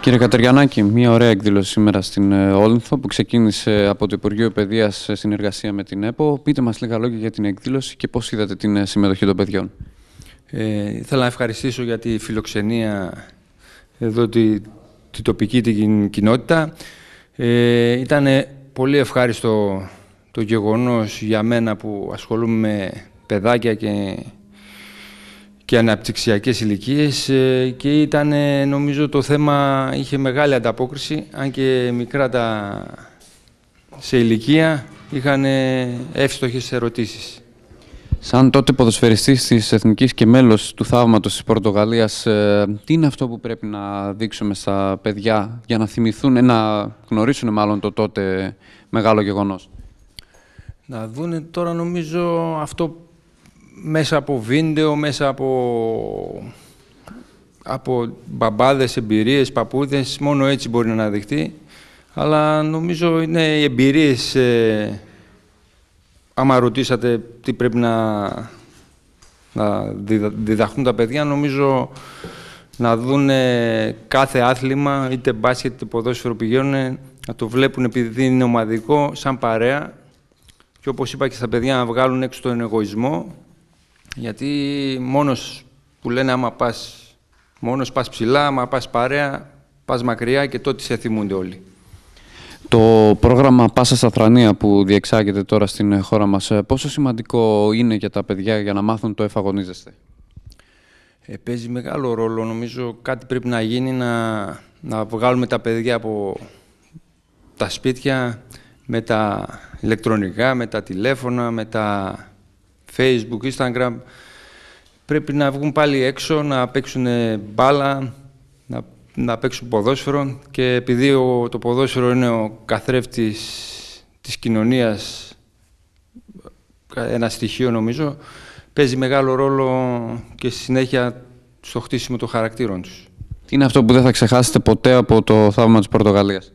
Κύριε Κατεριανάκη, μια ωραία εκδήλωση σήμερα στην ε, Όλυνθο που ξεκίνησε από το Υπουργείο Παιδείας σε συνεργασία με την ΕΠΟ. Πείτε μας λίγα λόγια για την εκδήλωση και πώς είδατε την ε, συμμετοχή των παιδιών. Ε, ήθελα να ευχαριστήσω για τη φιλοξενία εδώ τη, τοπική την κοινότητα. Ε, ήταν πολύ ευχάριστο το γεγονός για μένα που ασχολούμαι με παιδάκια και και αναπτυξιακές ηλικίες ε, και ήταν ε, νομίζω το θέμα είχε μεγάλη ανταπόκριση αν και μικρά τα σε ηλικία είχαν ε, εύστοχες ερωτήσεις. Σαν τότε ποδοσφαιριστής της Εθνικής και μέλος του Θαύματος της Πορτογαλίας, τι είναι αυτό που πρέπει να δείξουμε στα παιδιά για να θυμηθούν, να γνωρίσουν μάλλον το τότε μεγάλο γεγονός. Να δούνε τώρα νομίζω αυτό μέσα από βίντεο, μέσα από, από μπαμπάδες, εμπειρίες, παππούδες, μόνο έτσι μπορεί να αναδειχθεί. Αλλά νομίζω είναι οι εμπειρίες, ε, άμα ρωτήσατε τι πρέπει να, να διδαχθούν τα παιδιά, νομίζω να δουν κάθε άθλημα, είτε μπάσκετ, είτε ποδόσφαιρο πηγαίνουν, να το βλέπουν επειδή είναι ομαδικό, σαν παρέα. Και όπως είπα και στα παιδιά, να βγάλουν έξω τον εγωισμό γιατί μόνος που λένε άμα πας μόνος, πας ψηλά, άμα πας παρέα, πας μακριά και τότε σε θυμούνται όλοι. Το πρόγραμμα Πάσα στα που διεξάγεται τώρα στην χώρα μας, ε, πόσο σημαντικό είναι για τα παιδιά για να μάθουν το εφαγωνίζεστε. Ε, παίζει μεγάλο ρόλο. Νομίζω κάτι πρέπει να γίνει να, να βγάλουμε τα παιδιά από τα σπίτια με τα ηλεκτρονικά, με τα τηλέφωνα, με τα Facebook, Instagram, πρέπει να βγουν πάλι έξω, να παίξουν μπάλα, να, να παίξουν ποδόσφαιρο και επειδή το ποδόσφαιρο είναι ο καθρέφτης της κοινωνίας, ένα στοιχείο νομίζω, παίζει μεγάλο ρόλο και στη συνέχεια στο χτίσιμο των χαρακτήρων τους. Τι είναι αυτό που δεν θα ξεχάσετε ποτέ από το θαύμα της Πορτογαλίας.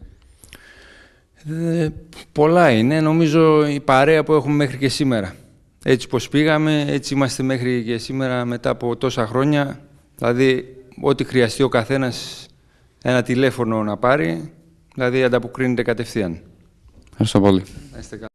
Ε, πολλά είναι. Νομίζω η παρέα που έχουμε μέχρι και σήμερα έτσι πως πήγαμε, έτσι είμαστε μέχρι και σήμερα μετά από τόσα χρόνια. Δηλαδή, ό,τι χρειαστεί ο καθένας ένα τηλέφωνο να πάρει, δηλαδή ανταποκρίνεται κατευθείαν. Ευχαριστώ πολύ.